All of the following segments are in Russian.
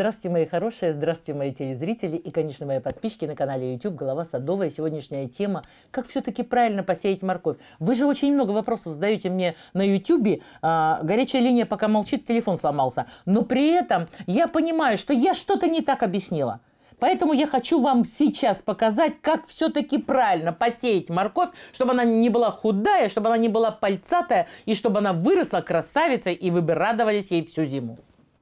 Здравствуйте, мои хорошие, здравствуйте, мои телезрители и, конечно, мои подписчики на канале YouTube «Голова садовая». Сегодняшняя тема – как все-таки правильно посеять морковь. Вы же очень много вопросов задаете мне на YouTube. А, горячая линия пока молчит, телефон сломался. Но при этом я понимаю, что я что-то не так объяснила. Поэтому я хочу вам сейчас показать, как все-таки правильно посеять морковь, чтобы она не была худая, чтобы она не была пальцатая, и чтобы она выросла красавицей, и вы бы радовались ей всю зиму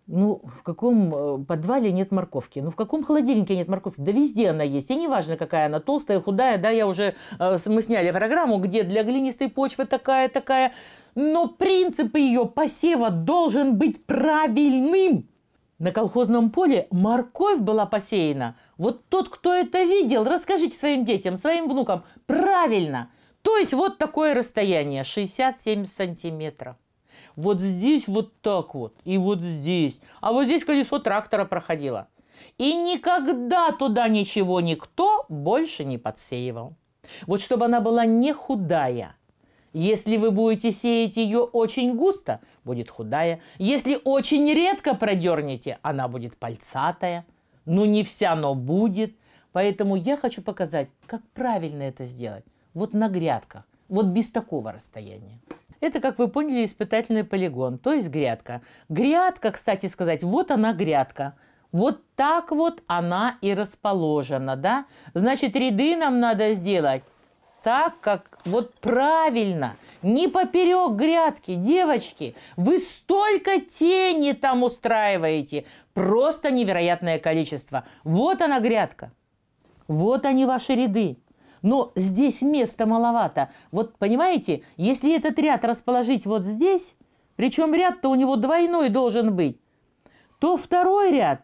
ну, в каком э, подвале нет морковки? Ну, в каком холодильнике нет морковки? Да везде она есть. И неважно, какая она, толстая, худая. Да, я уже, э, мы сняли программу, где для глинистой почвы такая, такая. Но принцип ее посева должен быть правильным. На колхозном поле морковь была посеяна. Вот тот, кто это видел, расскажите своим детям, своим внукам. Правильно. То есть вот такое расстояние, 60-70 сантиметров. Вот здесь вот так вот, и вот здесь. А вот здесь колесо трактора проходило. И никогда туда ничего никто больше не подсеивал. Вот чтобы она была не худая. Если вы будете сеять ее очень густо, будет худая. Если очень редко продернете, она будет пальцатая. Ну, не вся, но будет. Поэтому я хочу показать, как правильно это сделать. Вот на грядках, вот без такого расстояния. Это, как вы поняли, испытательный полигон, то есть грядка. Грядка, кстати сказать, вот она грядка. Вот так вот она и расположена, да? Значит, ряды нам надо сделать так, как вот правильно, не поперек грядки, девочки. Вы столько тени там устраиваете, просто невероятное количество. Вот она грядка, вот они ваши ряды но здесь места маловато. Вот понимаете, если этот ряд расположить вот здесь, причем ряд-то у него двойной должен быть, то второй ряд,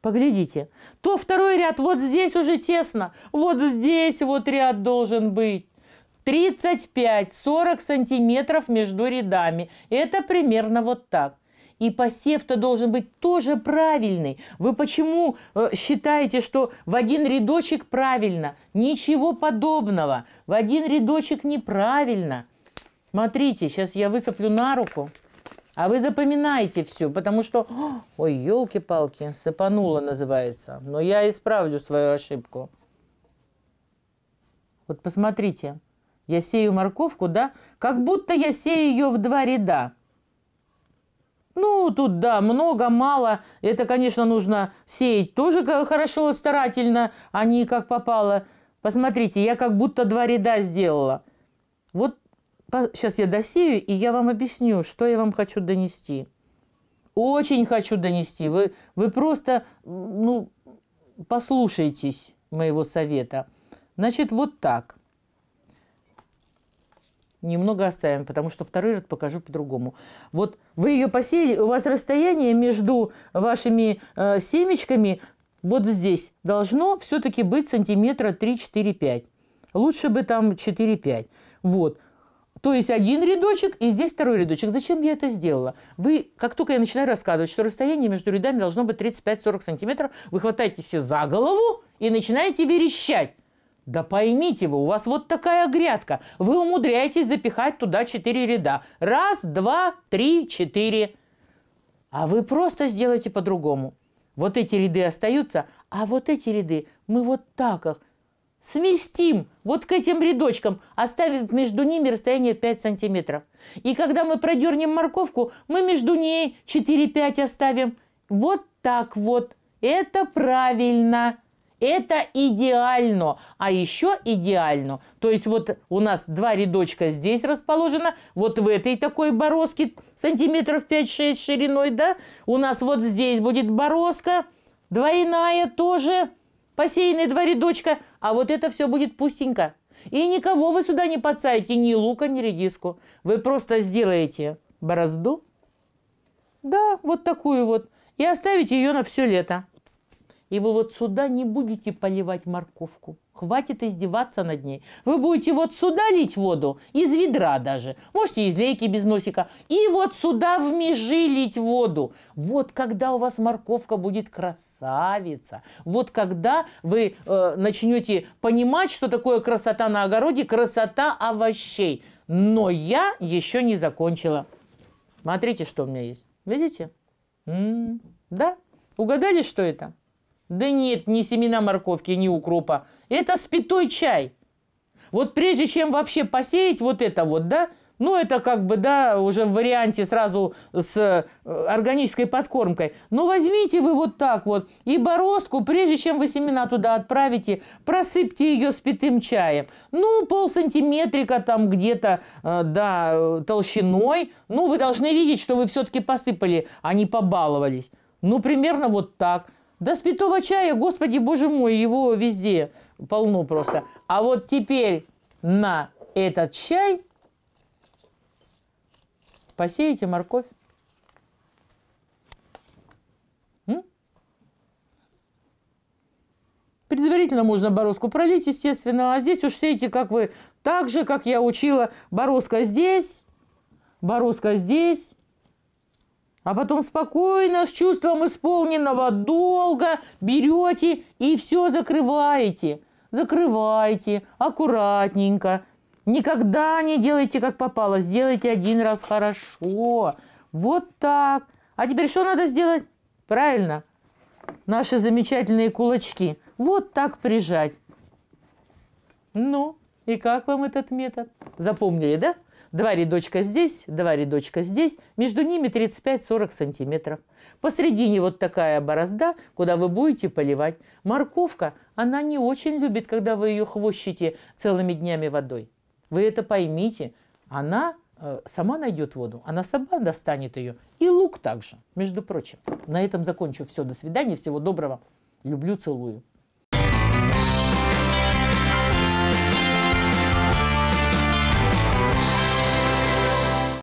поглядите, то второй ряд вот здесь уже тесно, вот здесь вот ряд должен быть. 35-40 сантиметров между рядами. Это примерно вот так. И посев-то должен быть тоже правильный. Вы почему э, считаете, что в один рядочек правильно? Ничего подобного. В один рядочек неправильно. Смотрите, сейчас я высыплю на руку. А вы запоминаете все, потому что... Ой, елки-палки, сыпанула называется. Но я исправлю свою ошибку. Вот посмотрите. Я сею морковку, да? Как будто я сею ее в два ряда. Ну, тут да, много, мало. Это, конечно, нужно сеять тоже хорошо, старательно, а не как попало. Посмотрите, я как будто два ряда сделала. Вот сейчас я досею, и я вам объясню, что я вам хочу донести. Очень хочу донести. Вы, вы просто, ну, послушайтесь моего совета. Значит, вот так – немного оставим, потому что второй ряд покажу по-другому. Вот вы ее посеяли, у вас расстояние между вашими э, семечками вот здесь должно все-таки быть сантиметра 3-4-5. Лучше бы там 4-5. Вот. То есть один рядочек и здесь второй рядочек. Зачем я это сделала? Вы, как только я начинаю рассказывать, что расстояние между рядами должно быть 35-40 сантиметров, вы хватаете все за голову и начинаете верещать. Да поймите вы, у вас вот такая грядка. Вы умудряетесь запихать туда четыре ряда. Раз, два, три, четыре. А вы просто сделайте по-другому. Вот эти ряды остаются, а вот эти ряды мы вот так их сместим вот к этим рядочкам, оставив между ними расстояние 5 сантиметров. И когда мы продернем морковку, мы между ней 4-5 оставим. Вот так вот. Это правильно. Это идеально. А еще идеально. То есть вот у нас два рядочка здесь расположено. Вот в этой такой бороздке сантиметров 5-6 шириной, да? У нас вот здесь будет бороздка. Двойная тоже. Посеянные два рядочка. А вот это все будет пустенько. И никого вы сюда не подсадите, ни лука, ни редиску. Вы просто сделаете борозду. Да, вот такую вот. И оставите ее на все лето. И вы вот сюда не будете поливать морковку. Хватит издеваться над ней. Вы будете вот сюда лить воду, из ведра даже. Можете из лейки без носика. И вот сюда в межи лить воду. Вот когда у вас морковка будет красавица. Вот когда вы э, начнете понимать, что такое красота на огороде, красота овощей. Но я еще не закончила. Смотрите, что у меня есть. Видите? М м-м-м. -м да? Угадали, что это? Да нет, ни семена морковки, ни укропа. Это спитой чай. Вот прежде чем вообще посеять вот это вот, да, ну, это как бы, да, уже в варианте сразу с э, органической подкормкой. ну возьмите вы вот так вот и бороздку, прежде чем вы семена туда отправите, просыпьте ее спитым чаем. Ну, пол сантиметрика там где-то, э, да, э, толщиной. Ну, вы должны видеть, что вы все-таки посыпали, а не побаловались. Ну, примерно вот так. Да с пятого чая, господи, боже мой, его везде полно просто. А вот теперь на этот чай посеете морковь. Предварительно можно бороздку пролить, естественно. А здесь уж сеете, как вы, так же, как я учила, бороздка здесь, бороздка здесь, а потом спокойно, с чувством исполненного долга берете и все закрываете. Закрываете аккуратненько. Никогда не делайте, как попало. Сделайте один раз хорошо. Вот так. А теперь что надо сделать? Правильно. Наши замечательные кулачки. Вот так прижать. Ну, и как вам этот метод? Запомнили, да? Два рядочка здесь, два рядочка здесь. Между ними 35-40 сантиметров. Посредине вот такая борозда, куда вы будете поливать. Морковка, она не очень любит, когда вы ее хвощите целыми днями водой. Вы это поймите. Она э, сама найдет воду, она сама достанет ее. И лук также, между прочим. На этом закончу. Все, до свидания, всего доброго. Люблю, целую.